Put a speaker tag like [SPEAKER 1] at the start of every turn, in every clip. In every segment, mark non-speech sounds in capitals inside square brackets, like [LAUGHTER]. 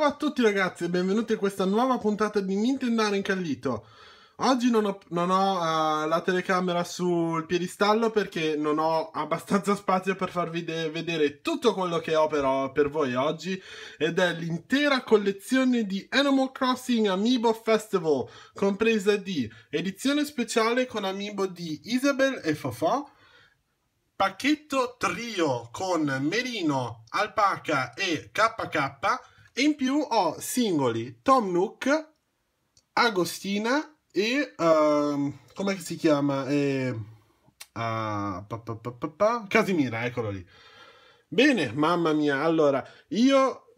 [SPEAKER 1] Ciao a tutti ragazzi e benvenuti a questa nuova puntata di Nintendare Incallito. Oggi non ho, non ho uh, la telecamera sul piedistallo perché non ho abbastanza [LAUGHS] spazio per farvi vedere tutto quello che ho però per voi oggi ed è l'intera collezione di Animal Crossing Amiibo Festival, compresa di edizione speciale con amiibo di Isabel e Fofò, pacchetto trio con Merino, Alpaca e KK e in più ho singoli Tom Nook, Agostina e... Uh, come si chiama? E, uh, pa, pa, pa, Casimira, eccolo lì. Bene, mamma mia, allora io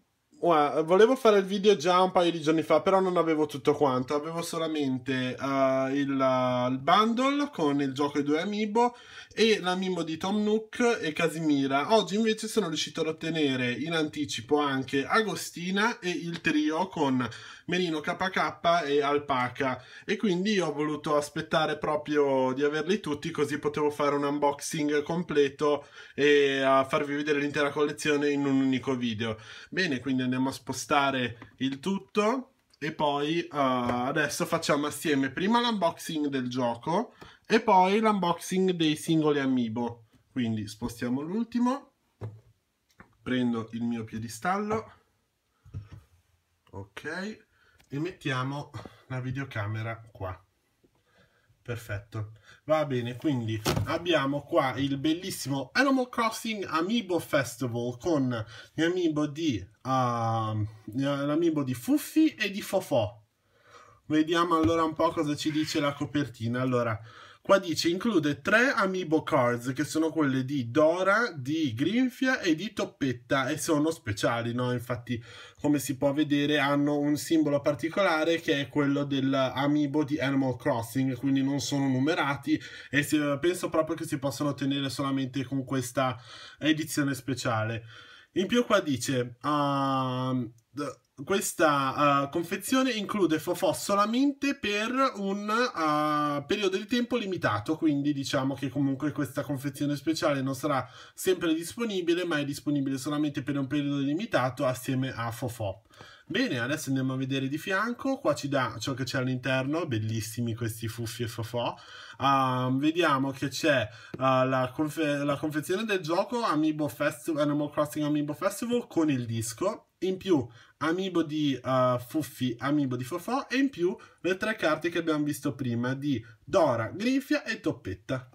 [SPEAKER 1] Well, volevo fare il video già un paio di giorni fa, però non avevo tutto quanto. Avevo solamente uh, il, uh, il, bundle con il gioco e due amiibo e l'amiibo di Tom Nook e Casimira. Oggi invece sono riuscito ad ottenere in anticipo anche Agostina e il trio con Merino KK e Alpaca. E quindi ho voluto aspettare proprio di averli tutti, così potevo fare un unboxing completo e uh, farvi vedere l'intera collezione in un unico video. Bene, quindi andiamo andiamo a spostare il tutto e poi uh, adesso facciamo assieme prima l'unboxing del gioco e poi l'unboxing dei singoli amiibo. Quindi spostiamo l'ultimo, prendo il mio piedistallo, ok, e mettiamo la videocamera qua. Perfetto, va bene, quindi abbiamo qua il bellissimo Animal Crossing Amiibo Festival con gli amiibo di, uh, di Fuffi e di Fofò. Vediamo allora un po' cosa ci dice la copertina. Allora, Qua dice include tre amiibo cards che sono quelle di Dora, di Grinfia e di Toppetta e sono speciali, no? Infatti, come si può vedere, hanno un simbolo particolare che è quello dell'amiibo di Animal Crossing, quindi non sono numerati e si, penso proprio che si possano ottenere solamente con questa edizione speciale. In più qua dice... Uh, questa uh, confezione include Fofò solamente per un uh, periodo di tempo limitato, quindi diciamo che comunque questa confezione speciale non sarà sempre disponibile, ma è disponibile solamente per un periodo limitato assieme a Fofò. Bene, adesso andiamo a vedere di fianco, qua ci dà ciò che c'è all'interno, bellissimi questi fuffi e fofò. Uh, ehm, vediamo che c'è uh, la, confe la confezione del gioco Amiibo Festival, Animal Crossing Amiibo Festival con il disco, in più amiibo di uh, Fuffi, amiibo di Fofò e in più le tre carte che abbiamo visto prima di Dora, Griffia e Toppetta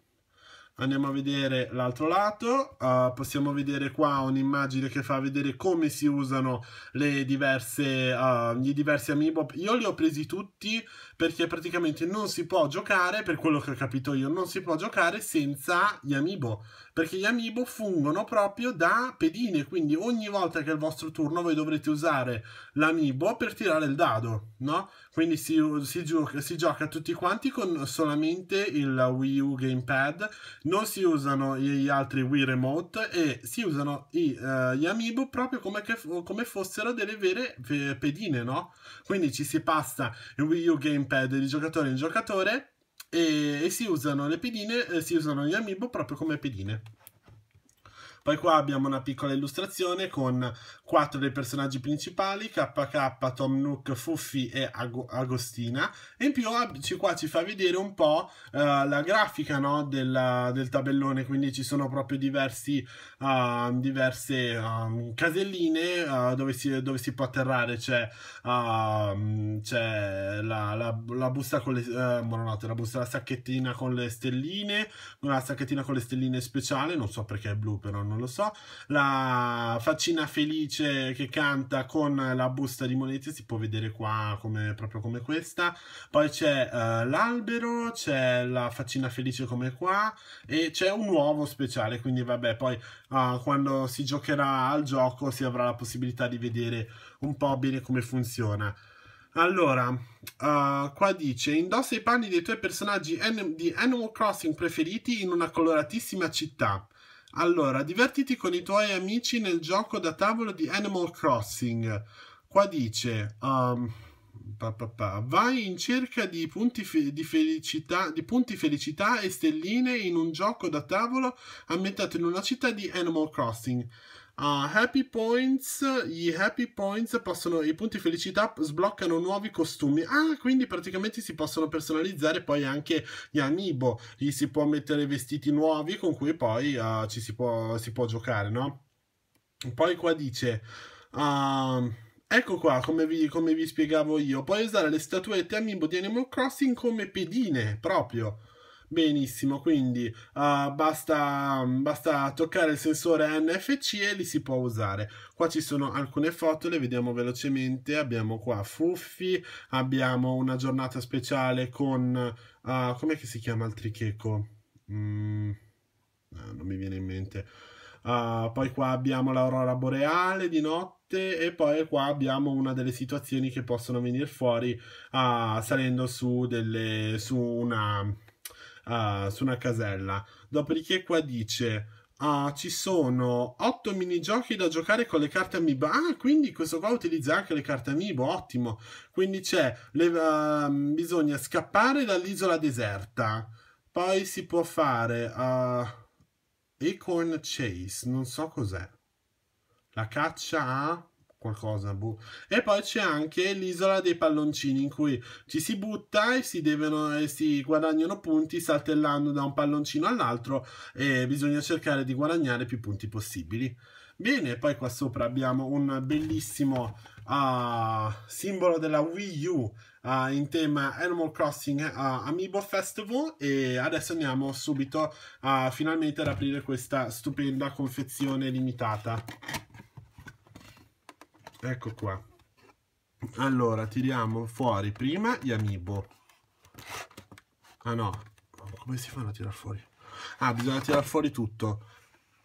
[SPEAKER 1] andiamo a vedere l'altro lato uh, possiamo vedere qua un'immagine che fa vedere come si usano le diverse uh, ah, gli diversi amiibo io li ho presi tutti perché praticamente non si può giocare per quello che ho capito io non si può giocare senza gli amiibo perché gli amiibo fungono proprio da pedine quindi ogni volta che è il vostro turno voi dovrete usare l'amiibo per tirare il dado no quindi si, si, gioca, si, gioca, tutti quanti con solamente il Wii U Gamepad, non si usano gli altri Wii Remote e si usano i, uh, gli Amiibo proprio come, che, come, fossero delle vere pedine, no? Quindi ci si passa il Wii U Gamepad di giocatore in giocatore e, e si usano le pedine, eh, si usano gli Amiibo proprio come pedine. Poi qua abbiamo una piccola illustrazione con quattro dei personaggi principali, KK, Tom Nook, Fuffi e Ag Agostina. E in più qua ci fa vedere un po' uh, la grafica no, del, del, tabellone, quindi ci sono proprio diversi, uh, diverse um, caselline uh, dove, si, dove, si, può atterrare. C'è, ehm, la, la, la, busta con le... Eh, buonanotte, la busta, la sacchettina con le stelline, una sacchettina con le stelline speciale, non so perché è blu però non non lo so. La faccina felice che canta con la busta di monete si può vedere qua come, proprio come questa. Poi c'è uh, l'albero, c'è la faccina felice come qua e c'è un uovo speciale, quindi vabbè, poi uh, quando si giocherà al gioco si avrà la possibilità di vedere un po' bene come funziona. Allora, uh, qua dice: Indossa i panni dei tuoi personaggi di Animal Crossing preferiti in una coloratissima città. Allora, divertiti con i tuoi amici nel gioco da tavolo di Animal Crossing. Qua dice, um, pa, pa, pa, vai in cerca di punti, di, felicità, di punti felicità e stelline in un gioco da tavolo ambientato in una città di Animal Crossing a Happy Points, gli Happy Points possono, i punti felicità sbloccano nuovi costumi. Ah, quindi praticamente si possono personalizzare poi anche gli amiibo. Gli si può mettere vestiti nuovi con cui poi uh, ci si può, si può, giocare, no? Poi qua dice... Uh, Ecco qua, come vi, come vi, spiegavo io, puoi usare le statuette amiibo di Animal Crossing come pedine, proprio. Benissimo, quindi uh, basta, basta, toccare il sensore NFC e li si può usare. Qua ci sono alcune foto, le vediamo velocemente. Abbiamo qua Fuffi, abbiamo una giornata speciale con... Uh, com'è si chiama il tricheco? Mm, non mi viene in mente. Uh, poi qua abbiamo l'aurora boreale di notte e poi qua abbiamo una delle situazioni che possono venire fuori salendo su, delle, su una uh, su una casella. Dopodiché qua dice... Uh, ci sono 8 minigiochi da giocare con le carte amiibo. Ah, quindi questo qua utilizza anche le carte amiibo, ottimo. Quindi c'è, le, uh, bisogna scappare dall'isola deserta. Poi si può fare uh, Acorn Chase, non so cos'è. La caccia a qualcosa. Boh. E poi c'è anche l'isola dei palloncini in cui ci si butta e si, devono, e si guadagnano punti saltellando da un palloncino all'altro e bisogna cercare di guadagnare più punti possibili. Bene, poi qua sopra abbiamo un bellissimo uh, simbolo della Wii U uh, in tema Animal Crossing uh, Amiibo Festival e adesso andiamo subito finalmente ad aprire questa stupenda confezione limitata ecco qua allora tiriamo fuori prima gli amiibo ah no come si fanno a tirar fuori ah bisogna tirar fuori tutto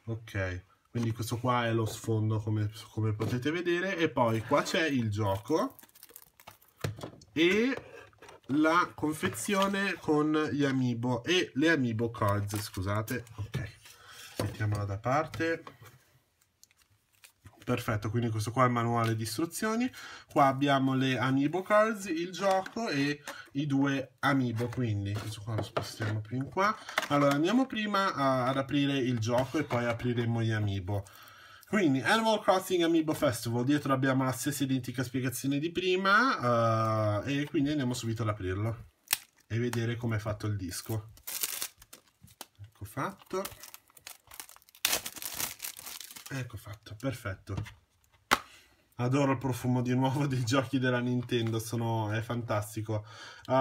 [SPEAKER 1] ok quindi questo qua è lo sfondo come, come potete vedere e poi qua c'è il gioco e la confezione con gli amiibo e le amiibo cards scusate ok mettiamola da parte Perfetto, quindi questo qua è il manuale di istruzioni. Qua abbiamo le amiibo cards, il gioco e i due amiibo, quindi questo qua lo spostiamo più in qua. Allora andiamo prima a, ad aprire il gioco e poi apriremo gli amiibo. Quindi Animal Crossing Amiibo Festival, dietro abbiamo la stessa identica spiegazione di prima uh, e quindi andiamo subito ad aprirlo e vedere come è fatto il disco. Ecco fatto. Ecco fatto, perfetto. Adoro il profumo di nuovo [LAUGHS] dei giochi della Nintendo, sono, è fantastico. Uh,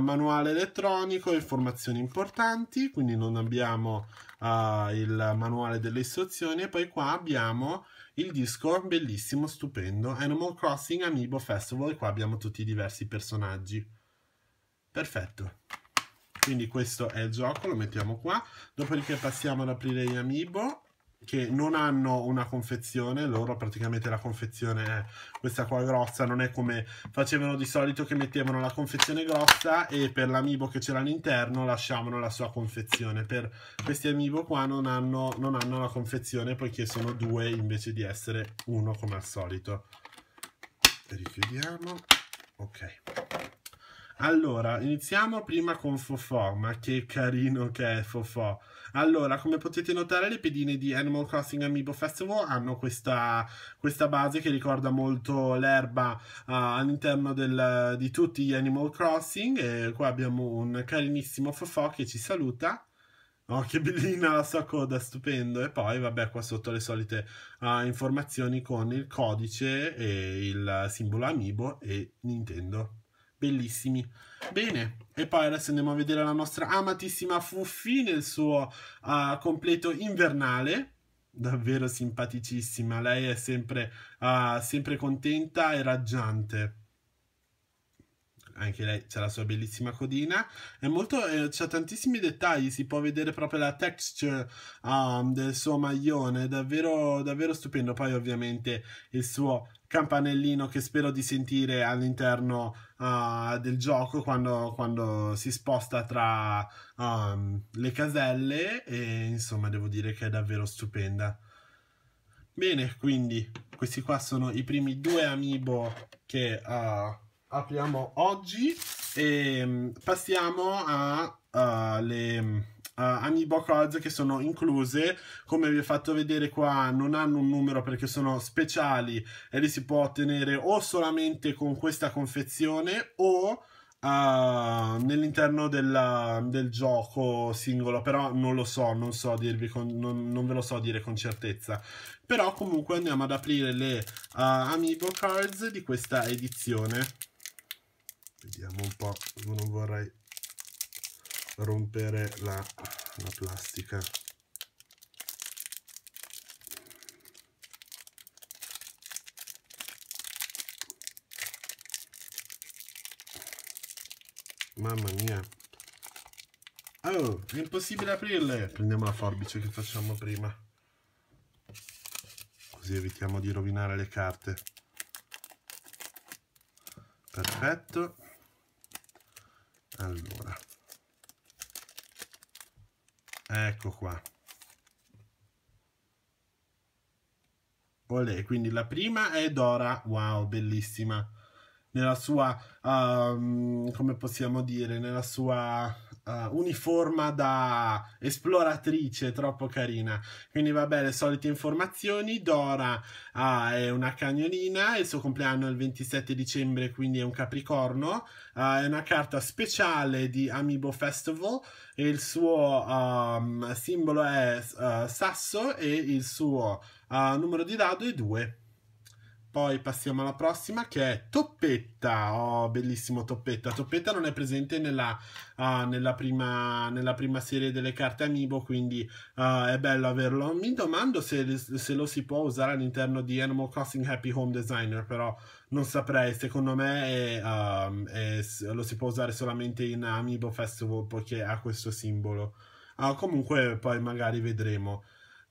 [SPEAKER 1] manuale elettronico, informazioni importanti, quindi non abbiamo uh, il manuale delle istruzioni e poi qua abbiamo il disco bellissimo, stupendo, Animal Crossing Amiibo Festival, e qua abbiamo tutti i diversi personaggi. Perfetto. Quindi questo è il gioco, lo mettiamo qua. Dopodiché passiamo ad aprire gli Amiibo che non hanno una confezione, loro praticamente la confezione è questa qua grossa, non è come facevano di solito che mettevano la confezione grossa e per l'amibo che c'era all'interno lasciavano la sua confezione. Per questi amibo qua non hanno, non hanno la confezione poiché sono due invece di essere uno come al solito. Richiudiamo, ok. Allora, iniziamo prima con Fofò, ma che carino che è Fofò. Allora, come potete notare, le pedine di Animal Crossing Amiibo Festival hanno questa, questa base che ricorda molto l'erba uh, all'interno del, di tutti gli Animal Crossing. E qua abbiamo un carinissimo Fofò che ci saluta. Oh, che bellina la sua coda, stupendo. E poi, vabbè, qua sotto le solite uh, informazioni con il codice e il simbolo Amiibo e Nintendo bellissimi. Bene, e poi adesso andiamo a vedere la nostra amatissima Fuffi nel suo uh, completo invernale. Davvero simpaticissima, lei è sempre, uh, sempre contenta e raggiante anche lei c'è la sua bellissima codina. È molto, eh, c'ha tantissimi dettagli, si può vedere proprio la texture um, del suo maglione, davvero, davvero stupendo. Poi ovviamente il suo campanellino che spero di sentire all'interno uh, del gioco quando, quando, si sposta tra um, le caselle e insomma devo dire che è davvero stupenda. Bene, quindi questi qua sono i primi due amiibo che uh, apriamo oggi e mm, passiamo alle mm, amiibo cards che sono incluse come vi ho fatto vedere qua non hanno un numero perché sono speciali e li si può ottenere o solamente con questa confezione o Uh, nell'interno del gioco singolo, però non lo so, non, so dirvi con, non, non, ve lo so dire con certezza. Però comunque andiamo ad aprire le uh, Amiibo Cards di questa edizione vediamo un po' non vorrei rompere la, la plastica mamma mia oh è impossibile aprirle prendiamo la forbice che facciamo prima così evitiamo di rovinare le carte perfetto allora ecco qua Olè, quindi la prima è Dora wow bellissima nella sua, um, come possiamo dire, nella sua uh, uniforma da esploratrice troppo carina. Quindi vabbè, le solite informazioni, Dora uh, è una cagnolina, il suo compleanno è il 27 dicembre, quindi è un capricorno, uh, è una carta speciale di Amiibo Festival, il suo um, simbolo è eh, sasso e il suo eh, numero di dado è 2. Poi passiamo alla prossima che è Toppetta. Oh, bellissimo Toppetta. Toppetta non è presente nella, uh, nella, prima, nella prima, serie delle carte Amiibo, quindi uh, è bello averlo. Mi domando se, se lo si può usare all'interno di Animal Crossing Happy Home Designer, però non saprei. Secondo me è, uh, è, lo si può usare solamente in Amiibo Festival poiché ha questo simbolo. Ah, comunque poi magari vedremo.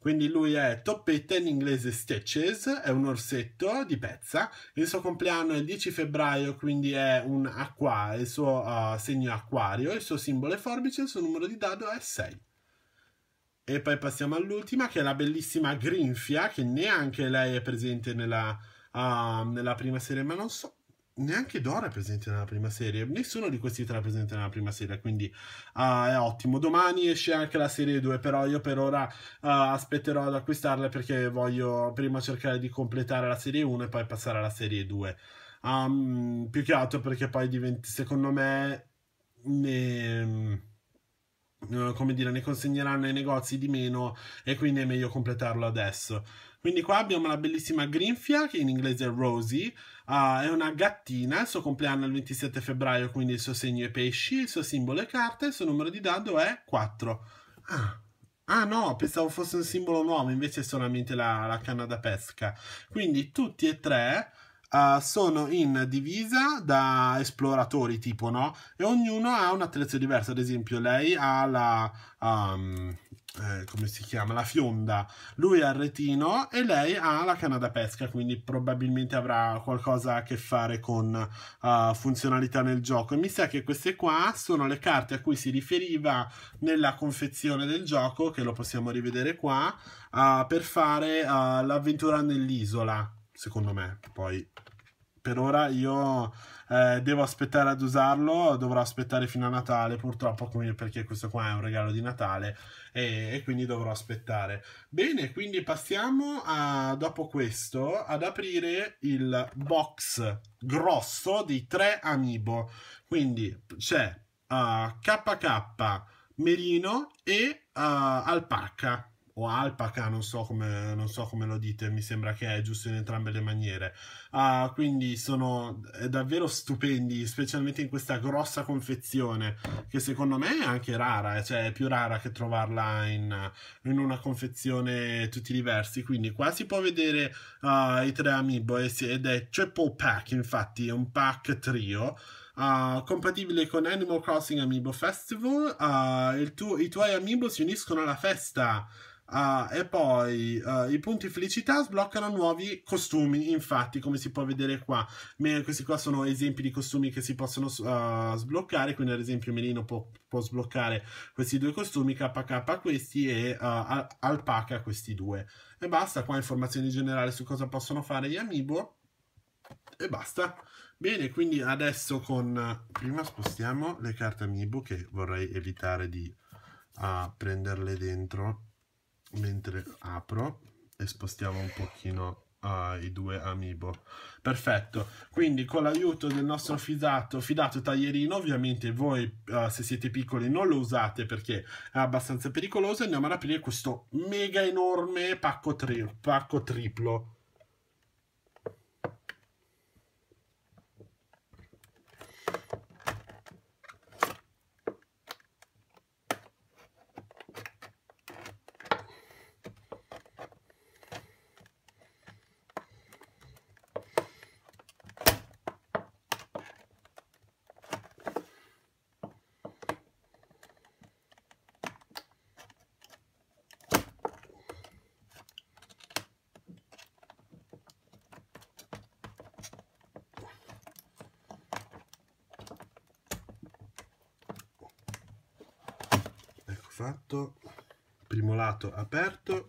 [SPEAKER 1] Quindi lui è Toppetta in inglese Stitches, è un orsetto di pezza. Il suo compleanno è il 10 febbraio, quindi è un acqua, il suo uh, segno acquario, il suo simbolo è forbice, il suo numero di dado è 6. E poi passiamo all'ultima, che è la bellissima Grinfia, che neanche lei è presente nella, uh, nella prima serie, ma non so neanche Dora è presente nella prima serie, nessuno di questi tre è presente nella prima serie, quindi uh, è ottimo. Domani esce anche la serie 2, però io per ora uh, aspetterò ad acquistarla perché voglio prima cercare di completare la serie 1 e poi passare alla serie 2. Um, più che altro perché poi diventi, secondo me, ne, mm, come dire, ne consegneranno i negozi di meno e quindi è meglio completarlo adesso. Quindi qua abbiamo la bellissima Grinfia, che in inglese è Rosie, uh, è una gattina, il suo compleanno è il 27 febbraio, quindi il suo segno è pesci, il suo simbolo è carta, il suo numero di dado è 4. Ah, Ah no, pensavo fosse un simbolo nuovo, invece è solamente la, la canna da pesca. Quindi tutti e tre uh, sono in divisa da esploratori, tipo, no? E ognuno ha un attrezzo diverso. Ad esempio, lei ha la... Um eh, come si chiama, la fionda, lui ha il retino e lei ha la canna da pesca, quindi probabilmente avrà qualcosa a che fare con uh, funzionalità nel gioco. E mi sa che queste qua sono le carte a cui si riferiva nella confezione del gioco, che lo possiamo rivedere qua, uh, per fare uh, l'avventura nell'isola, secondo me. Poi, per ora io eh, devo aspettare ad usarlo, dovrò aspettare fino a Natale purtroppo perché questo qua è un regalo di Natale e, e quindi dovrò aspettare. Bene, quindi passiamo a, dopo questo ad aprire il box grosso di tre amiibo. Quindi c'è uh, eh, KK, Merino e uh, Alpaca o alpaca, non so, come, non so come lo dite, mi sembra che è giusto in entrambe le maniere. Uh, quindi sono davvero stupendi, specialmente in questa grossa confezione, che secondo me è anche rara, eh, cioè è più rara che trovarla in, in una confezione tutti diversi. Quindi qua si può vedere uh, i tre amiibo ed è Triple Pack, infatti, è un pack trio. Uh, compatibile con Animal Crossing Amiibo Festival, uh, tu i tuoi amiibo si uniscono alla festa Uh, e poi uh, i punti felicità sbloccano nuovi costumi, infatti, come si può vedere qua. Me, questi qua sono esempi di costumi che si possono uh, sbloccare. Quindi, ad esempio, Melino può, può, sbloccare questi due costumi, KK questi e eh, Alpaca questi due. E basta. Qua informazioni generali su cosa possono fare gli amiibo. E basta. Bene, quindi adesso con... Prima spostiamo le carte amiibo che vorrei evitare di prenderle dentro mentre apro e spostiamo un pochino Ah, i due amiibo. Perfetto, quindi con l'aiuto del nostro fidato, fidato taglierino, ovviamente voi uh, se siete piccoli non lo usate perché è abbastanza pericoloso, andiamo ad aprire questo mega enorme pacco, tri pacco triplo. fatto primo lato aperto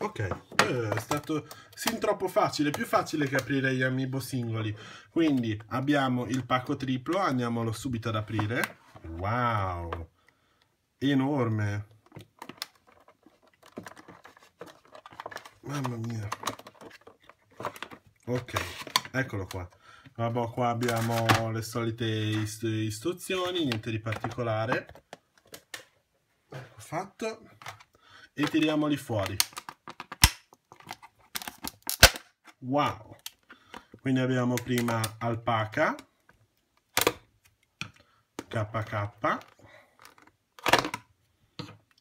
[SPEAKER 1] ok eh, è stato troppo facile, più facile che aprire gli amiibo singoli. Quindi abbiamo il pacco triplo, andiamolo subito ad aprire. Wow, enorme. Mamma mia. Ok, eccolo qua. Vabbè, qua abbiamo le solite istruzioni, niente di particolare. Ecco fatto. E tiriamoli fuori wow quindi abbiamo prima alpaca kk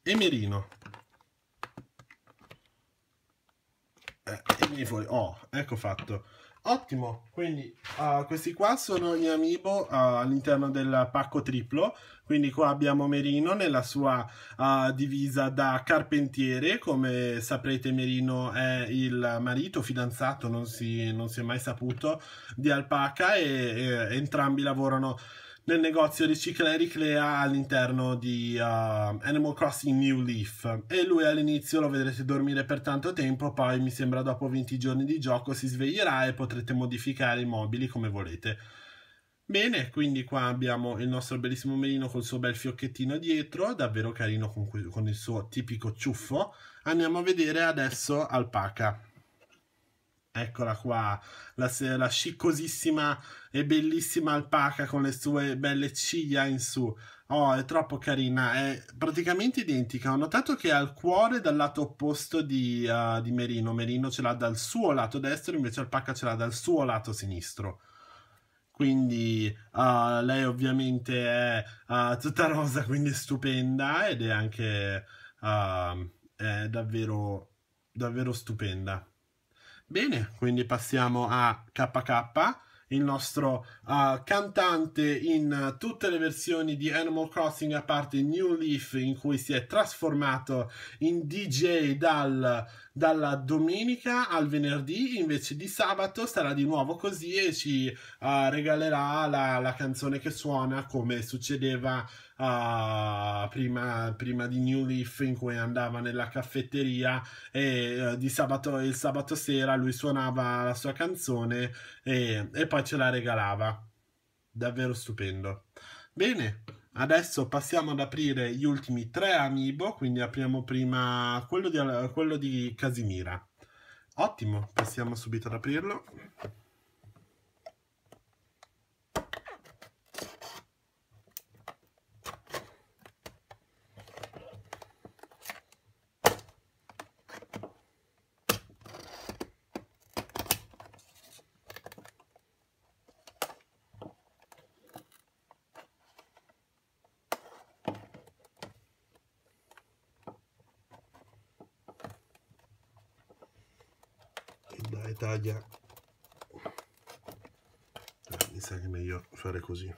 [SPEAKER 1] e merino eh, e fuori oh ecco fatto Ottimo, quindi uh, questi qua sono gli amiibo uh, all'interno del pacco triplo, quindi qua abbiamo Merino nella sua uh, divisa da carpentiere, come saprete Merino è il marito, fidanzato, non si, non si è mai saputo, di Alpaca e, e entrambi lavorano nel negozio ricicla e Riclea all'interno di uh, Animal Crossing New Leaf e lui all'inizio lo vedrete dormire per tanto tempo poi mi sembra dopo 20 giorni di gioco si sveglierà e potrete modificare i mobili come volete bene quindi qua abbiamo il nostro bellissimo merino col suo bel fiocchettino dietro davvero carino con, con il suo tipico ciuffo andiamo a vedere adesso Alpaca Eccola qua, la, la sciccosissima e bellissima alpaca con le sue belle ciglia in su. Oh, è troppo carina, è praticamente identica. Ho notato che ha il cuore dal lato opposto di, uh, di Merino. Merino ce l'ha dal suo lato destro, invece Alpaca ce l'ha dal suo lato sinistro. Quindi uh, lei ovviamente è uh, tutta rosa, quindi è stupenda ed è anche ehm, è davvero, davvero stupenda. Bene, quindi passiamo a KK, il nostro uh, cantante in tutte le versioni di Animal Crossing a parte New Leaf in cui si è trasformato in DJ dal, dalla domenica al venerdì invece di sabato sarà di nuovo così e ci uh, regalerà la, la canzone che suona come succedeva uh, prima, prima, di New Leaf in cui andava nella caffetteria e uh, sabato, il sabato sera lui suonava la sua canzone e, e poi ce la regalava. Davvero stupendo. Bene, Adesso passiamo ad aprire gli ultimi tre amiibo, quindi apriamo prima quello di, quello di Casimira. Ottimo, passiamo subito ad aprirlo. taglia eh, mi sa che è meglio fare così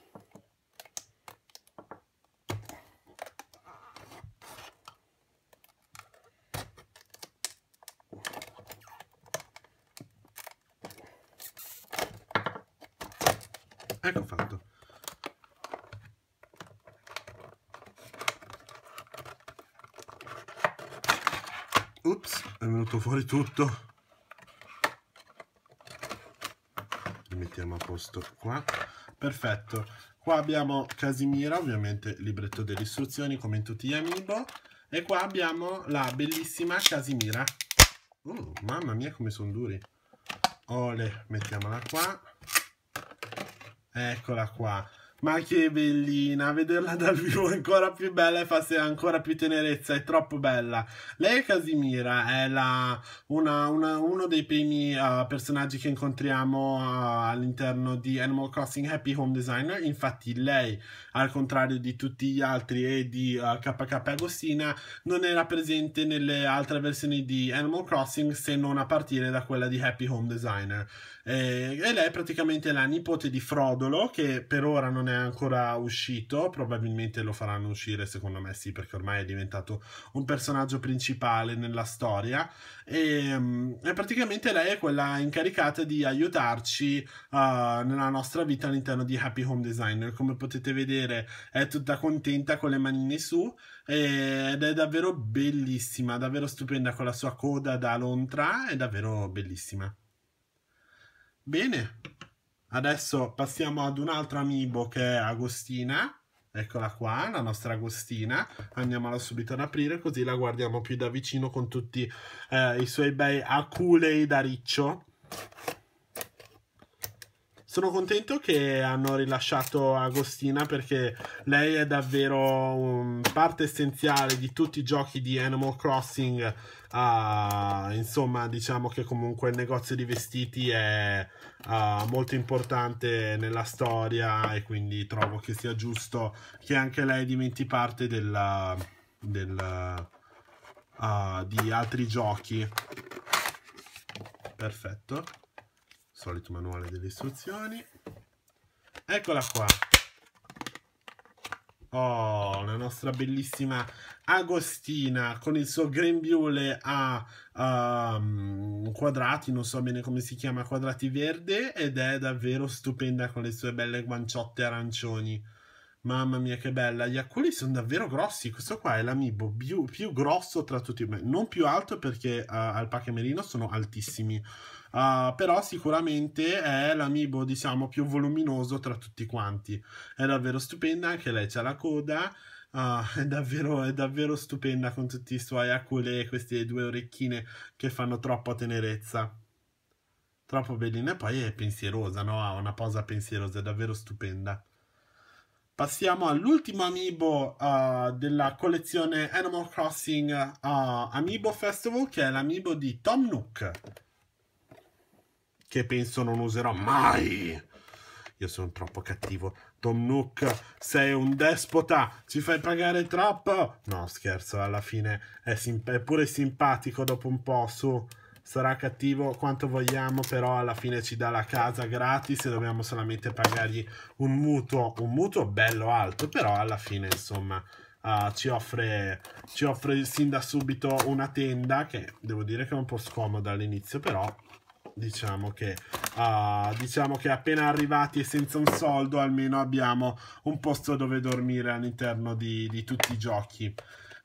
[SPEAKER 1] ecco fatto ups è venuto fuori tutto mettiamo a posto qua perfetto qua abbiamo Casimira ovviamente libretto delle istruzioni come in tutti gli amiibo e qua abbiamo la bellissima Casimira uh, mamma mia come sono duri ole mettiamola qua eccola qua ma che bellina, vederla [LAUGHS] dal vivo è ancora più bella e fa ancora più tenerezza, è troppo bella. Lei è Casimira, è la, una, una, uno dei primi uh, personaggi che incontriamo uh, all'interno di Animal Crossing Happy Home Designer, infatti lei, al contrario di tutti gli altri e di uh, eh, KK Agostina, non era presente nelle altre versioni di Animal Crossing se non a partire da quella di Happy Home Designer. Eh, e lei è praticamente la nipote di Frodolo, che per ora non è ancora uscito, probabilmente lo faranno uscire, secondo me sì, perché ormai è diventato un personaggio principale nella storia. E, mm, e praticamente lei è quella incaricata di aiutarci uh, nella nostra vita all'interno di Happy Home Designer. Come potete vedere, è tutta contenta con le manine su ed è davvero bellissima, davvero stupenda con la sua coda da lontra, è davvero bellissima. Bene, adesso passiamo ad un'altra amiibo che è Agostina. Eccola qua, la nostra Agostina. Andiamola subito ad aprire così la guardiamo più da vicino con tutti eh, i suoi bei aculei da riccio. Sono contento che hanno rilasciato Agostina perché lei è davvero parte essenziale di tutti i giochi di Animal Crossing. Uh, insomma, diciamo che comunque il negozio di vestiti è uh, molto importante nella storia e quindi trovo che sia giusto che anche lei diventi parte della, della, uh, di altri giochi. Perfetto solito manuale delle istruzioni. Eccola qua. Oh, la nostra bellissima Agostina con il suo grembiule a um, quadrati, non so bene come si chiama, quadrati verde ed è davvero stupenda con le sue belle guanciotte arancioni. Mamma mia, che bella! Gli aculi sono davvero grossi. Questo qua è l'amibo più, più grosso tra tutti. Beh, non più alto perché uh, eh, Alpaca e sono altissimi. Uh, però sicuramente è l'amibo, diciamo, più voluminoso tra tutti quanti. È davvero stupenda, anche lei c'ha la coda. Uh, è, davvero, è davvero stupenda con tutti i suoi aculi e queste due orecchine che fanno troppa tenerezza. Troppo bellina. E poi è pensierosa, no? Ha una posa pensierosa, è davvero stupenda. Passiamo all'ultimo amiibo uh, della collezione Animal Crossing uh, Amiibo Festival, che è l'amiibo di Tom Nook. Che penso non userò mai. Io sono troppo cattivo. Tom Nook, sei un despota, ci fai pagare troppo. No, scherzo, alla fine è, sim è pure simpatico dopo un po' su sarà cattivo quanto vogliamo, però alla fine ci dà la casa gratis e dobbiamo solamente pagargli un mutuo, un mutuo bello alto, però alla fine insomma uh, ci, offre, ci offre sin da subito una tenda che devo dire che è un po' scomoda all'inizio, però diciamo che, uh, diciamo che appena arrivati e senza un soldo almeno abbiamo un posto dove dormire all'interno di, di tutti i giochi.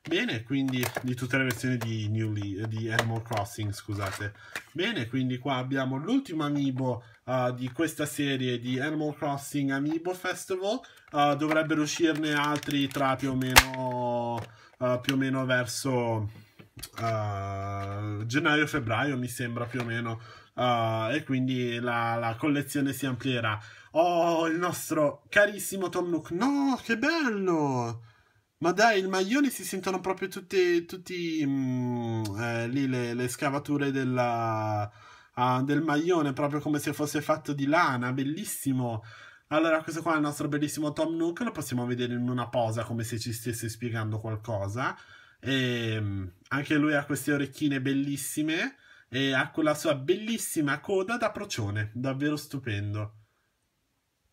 [SPEAKER 1] Bene, quindi di tutte le versioni di, New League, eh, di Animal Crossing, scusate. Bene, quindi qua abbiamo l'ultimo amiibo uh, di questa serie di Animal Crossing Amiibo Festival. Uh, dovrebbero uscirne altri tra più o meno, uh, più o meno verso gennaio-febbraio, mi sembra più o meno. e quindi la, la collezione si amplierà. Oh, il nostro carissimo Tom Nook. No, che bello! Ma dai, il maglione si sentono proprio tutte tutti, mm, eh, lì le, le scavature della, uh, del maglione, proprio come se fosse fatto di lana, bellissimo. Allora, questo qua è il nostro bellissimo Tom Nook, lo possiamo vedere in una posa come se ci stesse spiegando qualcosa. E, ehm, anche lui ha queste orecchine bellissime e ha quella sua bellissima coda da procione, davvero stupendo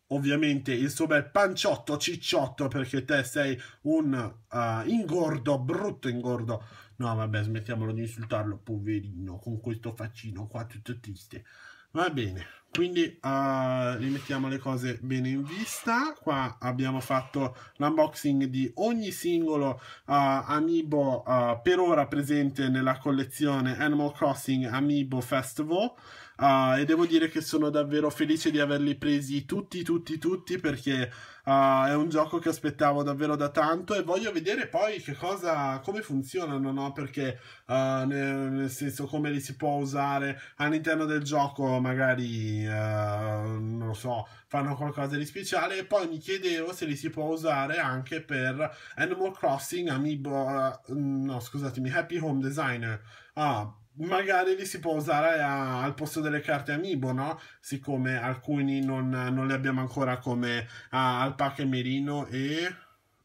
[SPEAKER 1] ovviamente il suo bel panciotto cicciotto perché te sei un uh, ingordo, brutto ingordo. No, vabbè, smettiamolo di insultarlo, poverino, con questo faccino qua tutto triste. Va bene, quindi uh, rimettiamo le cose bene in vista. Qua abbiamo fatto l'unboxing di ogni singolo uh, amiibo uh, per ora presente nella collezione Animal Crossing Amiibo Festival uh, e devo dire che sono davvero felice di averli presi tutti, tutti, tutti perché uh, è un gioco che aspettavo davvero da tanto e voglio vedere poi che cosa, come funzionano, no? perché uh, ah, nel, nel, senso come li si può usare all'interno del gioco, magari eh, non lo so, fanno qualcosa di speciale e poi mi chiedevo se li si può usare anche per Animal Crossing Amiibo, no scusatemi, Happy Home Designer. Ah, magari li si può usare a, al posto delle carte amiibo, no? Siccome alcuni non, non li abbiamo ancora come ah, Alpaca e Merino e...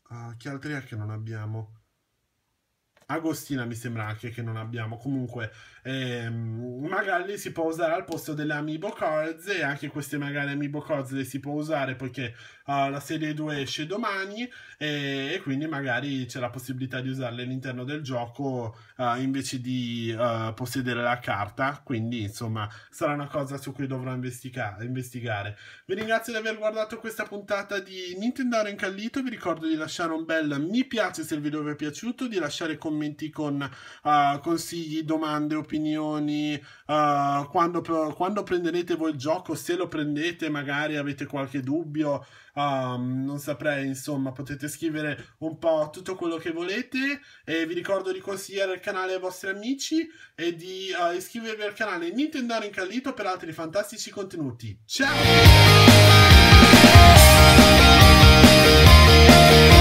[SPEAKER 1] Ah, chi altri è che non abbiamo? Agostina mi sembra anche che non abbiamo. Comunque, eh, magari si può usare al posto delle amiibo cards e anche queste magari amiibo cards le si può usare perché uh, ah, la serie 2 esce domani e, e, quindi magari c'è la possibilità di usarle all'interno del gioco uh, invece di uh, possedere la carta quindi insomma sarà una cosa su cui dovrò investiga- investigare vi ringrazio di aver guardato questa puntata di Nintendo Incallito vi ricordo di lasciare un bel mi piace se il video vi è piaciuto di lasciare commenti con consigli domande opinioni opinioni, uh, quando, quando, prenderete voi il gioco, se lo prendete magari avete qualche dubbio, um, non saprei, insomma, potete scrivere un po' tutto quello che volete e vi ricordo di consigliare il canale ai vostri amici e di uh, iscrivervi al canale Nintendo Incallito per altri fantastici contenuti. Ciao!